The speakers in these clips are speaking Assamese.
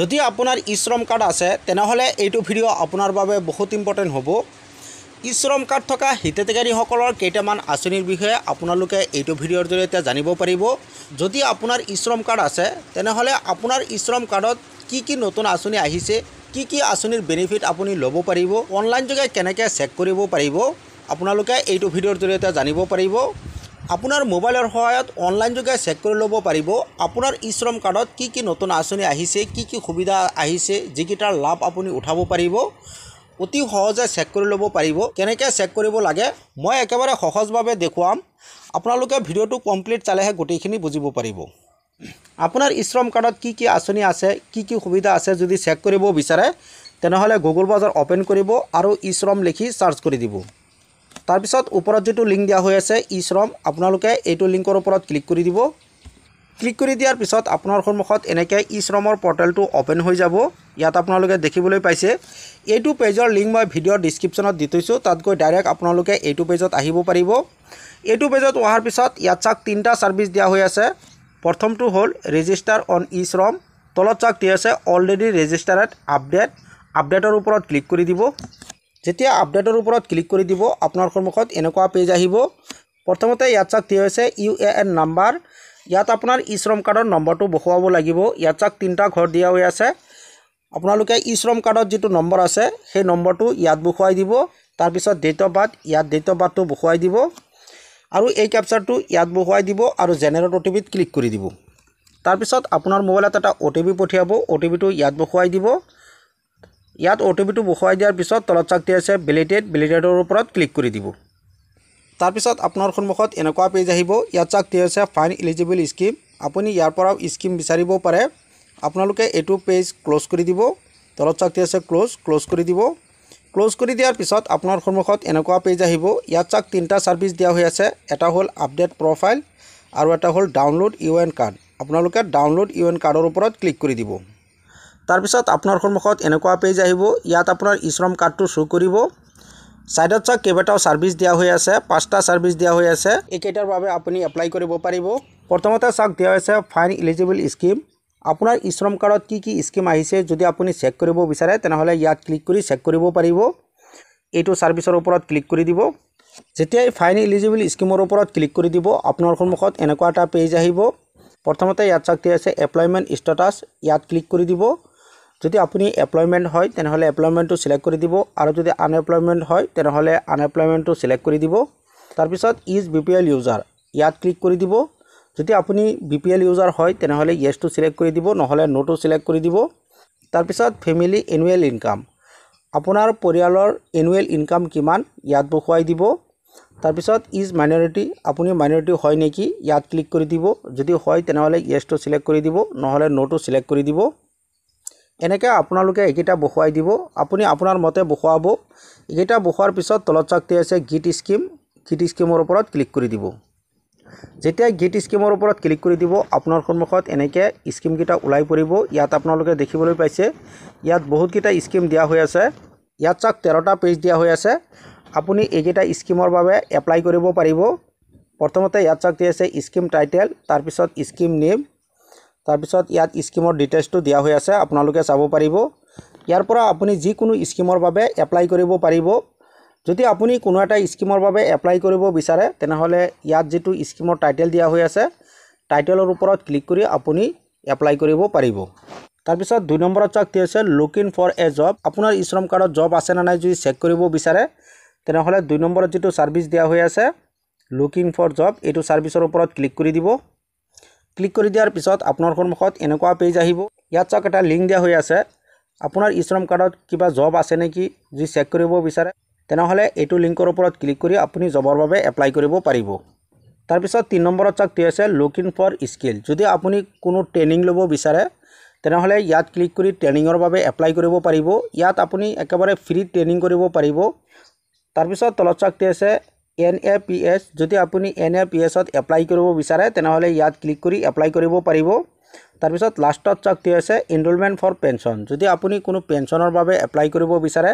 যদি আপোনাৰ ইশ্ৰম কাৰ্ড আছে তেনেহ'লে এইটো ভিডিঅ' আপোনাৰ বাবে বহুত ইম্পৰ্টেণ্ট হ'ব ইশ্ৰম কাৰ্ড থকা হিতাধিকাৰীসকলৰ কেইটামান আঁচনিৰ বিষয়ে আপোনালোকে এইটো ভিডিঅ'ৰ জৰিয়তে জানিব পাৰিব যদি আপোনাৰ ইশ্ৰম কাৰ্ড আছে তেনেহ'লে আপোনাৰ ইশ্ৰম কাৰ্ডত কি কি নতুন আঁচনি আহিছে কি কি আঁচনিৰ বেনিফিট আপুনি ল'ব পাৰিব অনলাইন যোগে কেনেকৈ চেক কৰিব পাৰিব আপোনালোকে এইটো ভিডিঅ'ৰ জৰিয়তে জানিব পাৰিব আপোনাৰ মোবাইলৰ সহায়ত অনলাইনযোগে চেক কৰি ল'ব পাৰিব আপোনাৰ ই শ্ৰম কাৰ্ডত কি কি নতুন আঁচনি আহিছে কি কি সুবিধা আহিছে যিকেইটাৰ লাভ আপুনি উঠাব পাৰিব অতি সহজে চেক কৰি ল'ব পাৰিব কেনেকৈ চেক কৰিব লাগে মই একেবাৰে সহজভাৱে দেখুৱাম আপোনালোকে ভিডিঅ'টো কমপ্লিট চালেহে গোটেইখিনি বুজিব পাৰিব আপোনাৰ ই শ্ৰম কাৰ্ডত কি কি আঁচনি আছে কি কি সুবিধা আছে যদি চেক কৰিব বিচাৰে তেনেহ'লে গুগল বজাৰ অ'পেন কৰিব আৰু ই শ্ৰম লিখি চাৰ্চ কৰি দিব তাৰ পিছত ওপৰত যিটো লিংক দিয়া হৈ আছে ই শ্ৰম আপোনালোকে এইটো লিংকৰ ওপৰত ক্লিক কৰি দিব ক্লিক কৰি দিয়াৰ পিছত আপোনাৰ সন্মুখত এনেকৈ ই শ্ৰমৰ পৰ্টেলটো অ'পেন হৈ যাব ইয়াত আপোনালোকে দেখিবলৈ পাইছে এইটো পেজৰ লিংক মই ভিডিঅ'ৰ ডিছক্ৰিপশ্যনত দি থৈছোঁ তাত গৈ ডাইৰেক্ট আপোনালোকে এইটো পেজত আহিব পাৰিব এইটো পেজত অহাৰ পিছত ইয়াত চাক তিনিটা ছাৰ্ভিচ দিয়া হৈ আছে প্ৰথমটো হ'ল ৰেজিষ্টাৰ অন ই শ্ৰম তলত চাক দিয়া আছে অলৰেডি ৰেজিষ্টাৰ এড আপডেট আপডেটৰ ওপৰত ক্লিক কৰি দিব যেতিয়া আপডেটৰ ওপৰত ক্লিক কৰি দিব আপোনাৰ সন্মুখত এনেকুৱা পেজ আহিব প্ৰথমতে ইয়াত চাক দিয়া হৈছে ইউ এ এন নাম্বাৰ ইয়াত আপোনাৰ ই শ্ৰম কাৰ্ডৰ নম্বৰটো বহুৱাব লাগিব ইয়াত চাক তিনিটা ঘৰ দিয়া হৈ আছে আপোনালোকে ই শ্ৰম কাৰ্ডত যিটো নম্বৰ আছে সেই নম্বৰটো ইয়াত বহুৱাই দিব তাৰপিছত ডেট অফ বাৰ্থ ইয়াত ডেট অফ বাৰ্থটো বহুৱাই দিব আৰু এই কেপচাৰটো ইয়াত বহুৱাই দিব আৰু জেনেৰেল অ' টি পিত ক্লিক কৰি দিব তাৰপিছত আপোনাৰ মোবাইলত এটা অ' টি পি পঠিয়াব অ' টি পিটো ইয়াত বহুৱাই দিব ইয়াত অ' টি পিটো বহুৱাই দিয়াৰ পিছত তলত চাক দিয়া আছে বেলিটেড বেলিটেডৰ ওপৰত ক্লিক কৰি দিব তাৰপিছত আপোনাৰ সন্মুখত এনেকুৱা পেজ আহিব ইয়াত চাক দিয়া আছে ফাইন এলিজিবল স্কিম আপুনি ইয়াৰ পৰাও স্কিম বিচাৰিব পাৰে আপোনালোকে এইটো পেজ ক্ল'জ কৰি দিব তলত চাক দিয়া আছে ক্ল'জ ক্ল'জ কৰি দিব ক্ল'জ কৰি দিয়াৰ পিছত আপোনাৰ সন্মুখত এনেকুৱা পেজ আহিব ইয়াত চাক তিনিটা ছাৰ্ভিচ দিয়া হৈ আছে এটা হ'ল আপডেট প্ৰফাইল আৰু এটা হ'ল ডাউনলোড ইউ এন কাৰ্ড আপোনালোকে ডাউনলোড ইউ এন কাৰ্ডৰ ওপৰত ক্লিক কৰি দিব তাৰপিছত আপোনাৰ সন্মুখত এনেকুৱা পেজ আহিব ইয়াত আপোনাৰ ইশ্ৰম কাৰ্ডটো শ্ব' কৰিব ছাইডত চাওক কেইবাটাও ছাৰ্ভিচ দিয়া হৈ আছে পাঁচটা ছাৰ্ভিচ দিয়া হৈ আছে এইকেইটাৰ বাবে আপুনি এপ্লাই কৰিব পাৰিব প্ৰথমতে চাওক দিয়া হৈছে ফাইন ইলিজিবল স্কিম আপোনাৰ ইশ্ৰম কাৰ্ডত কি কি স্কিম আহিছে যদি আপুনি চেক কৰিব বিচাৰে তেনেহ'লে ইয়াত ক্লিক কৰি চেক কৰিব পাৰিব এইটো ছাৰ্ভিচৰ ওপৰত ক্লিক কৰি দিব যেতিয়াই ফাইন ইলিজিবল স্কিমৰ ওপৰত ক্লিক কৰি দিব আপোনাৰ সন্মুখত এনেকুৱা এটা পেজ আহিব প্ৰথমতে ইয়াত চাওক দিয়া হৈছে এপ্লয়মেণ্ট ষ্টেটাছ ইয়াত ক্লিক কৰি দিব যদি আপুনি এপ্লয়মেণ্ট হয় তেনেহ'লে এপ্লয়মেণ্টটো চিলেক্ট কৰি দিব আৰু যদি আনএমপ্লয়মেণ্ট হয় তেনেহ'লে আনএমপ্লয়মেণ্টটো চিলেক্ট কৰি দিব তাৰপিছত is B P L user ইয়াত ক্লিক কৰি দিব যদি আপুনি বি পি এল ইউজাৰ হয় তেনেহ'লে য়েছটো চিলেক্ট কৰি দিব নহ'লে ন'টো চিলেক্ট কৰি দিব তাৰপিছত ফেমিলি এনুৱেল ইনকাম আপোনাৰ পৰিয়ালৰ এনুৱেল ইনকাম কিমান ইয়াত বসুৱাই দিব তাৰপিছত ইজ মাইনৰিটি আপুনি মাইনৰিটি হয় নেকি ইয়াত ক্লিক কৰি দিব যদি হয় তেনেহ'লে য়েছটো চিলেক্ট কৰি দিব নহ'লে ন'টো চিলেক্ট কৰি দিব এনেকৈ আপোনালোকে এইকেইটা বহুৱাই দিব আপুনি আপোনাৰ মতে বহুৱাব এইকেইটা বহোৱাৰ পিছত তলত চাকটি আছে গীত স্কিম গীত স্কিমৰ ওপৰত ক্লিক কৰি দিব যেতিয়া গীত স্কিমৰ ওপৰত ক্লিক কৰি দিব আপোনাৰ সন্মুখত এনেকৈ স্কিমকেইটা ওলাই পৰিব ইয়াত আপোনালোকে দেখিবলৈ পাইছে ইয়াত বহুতকেইটা স্কিম দিয়া হৈ আছে ইয়াত চাওক তেৰটা পেজ দিয়া হৈ আছে আপুনি এইকেইটা স্কিমৰ বাবে এপ্লাই কৰিব পাৰিব প্ৰথমতে ইয়াত চাওক দিয়া আছে স্কিম টাইটেল তাৰপিছত স্কিম নেম তাৰপিছত ইয়াত স্কিমৰ ডিটেইলছটো দিয়া হৈ আছে আপোনালোকে চাব পাৰিব ইয়াৰ পৰা আপুনি যিকোনো স্কিমৰ বাবে এপ্লাই কৰিব পাৰিব যদি আপুনি কোনো এটা স্কিমৰ বাবে এপ্লাই কৰিব বিচাৰে তেনেহ'লে ইয়াত যিটো স্কিমৰ টাইটেল দিয়া হৈ আছে টাইটেলৰ ওপৰত ক্লিক কৰি আপুনি এপ্লাই কৰিব পাৰিব তাৰপিছত দুই নম্বৰত চাওক কি হৈছে look in for a job আপোনাৰ ইশ্ৰম কাৰ্ডত জব আছে নে নাই যদি চেক কৰিব বিচাৰে তেনেহ'লে দুই নম্বৰত যিটো ছাৰ্ভিচ দিয়া হৈ আছে লুক ইন ফৰ জব এইটো ছাৰ্ভিচৰ ওপৰত ক্লিক কৰি দিব ক্লিক কৰি দিয়াৰ পিছত আপোনাৰ সন্মুখত এনেকুৱা পেজ আহিব ইয়াত চাওক এটা লিংক দিয়া হৈ আছে আপোনাৰ ইশ্ৰম কাৰ্ডত কিবা জব আছে নেকি যি চেক কৰিব বিচাৰে তেনেহ'লে এইটো লিংকৰ ওপৰত ক্লিক কৰি আপুনি জবৰ বাবে এপ্লাই কৰিব পাৰিব তাৰপিছত তিনি নম্বৰত চাওক দিয়া আছে লুক ইন ফৰ স্কিল যদি আপুনি কোনো ট্ৰেইনিং ল'ব বিচাৰে তেনেহ'লে ইয়াত ক্লিক কৰি ট্ৰেইনিঙৰ বাবে এপ্লাই কৰিব পাৰিব ইয়াত আপুনি একেবাৰে ফ্ৰী ট্ৰেইনিং কৰিব পাৰিব তাৰপিছত তলত চাক আছে এন এ পি এছ যদি আপুনি এন এ পি এছত এপ্লাই কৰিব বিচাৰে তেনেহ'লে ইয়াত ক্লিক কৰি এপ্লাই কৰিব পাৰিব তাৰপিছত লাষ্টত চাওক দি আছে এনৰোলমেণ্ট ফৰ পেঞ্চন যদি আপুনি কোনো পেঞ্চনৰ বাবে এপ্লাই কৰিব বিচাৰে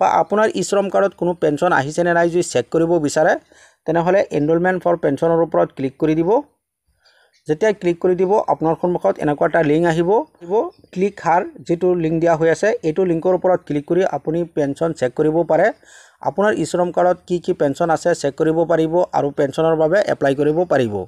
বা আপোনাৰ ই শ্ৰম কাৰ্ডত কোনো পেঞ্চন আহিছেনে নাই যদি চেক কৰিব বিচাৰে তেনেহ'লে এনৰোলমেণ্ট ফৰ পেঞ্চনৰ ওপৰত ক্লিক কৰি দিব যেতিয়া ক্লিক কৰি দিব আপোনাৰ সন্মুখত এনেকুৱা এটা লিংক আহিব ক্লিক হাৰ যিটো লিংক দিয়া হৈ আছে এইটো লিংকৰ ওপৰত ক্লিক কৰি আপুনি পেঞ্চন চেক কৰিব পাৰে আপোনাৰ ইশ্ৰম কাৰ্ডত কি কি পেঞ্চন আছে চেক কৰিব পাৰিব আৰু পেঞ্চনৰ বাবে এপ্লাই কৰিব পাৰিব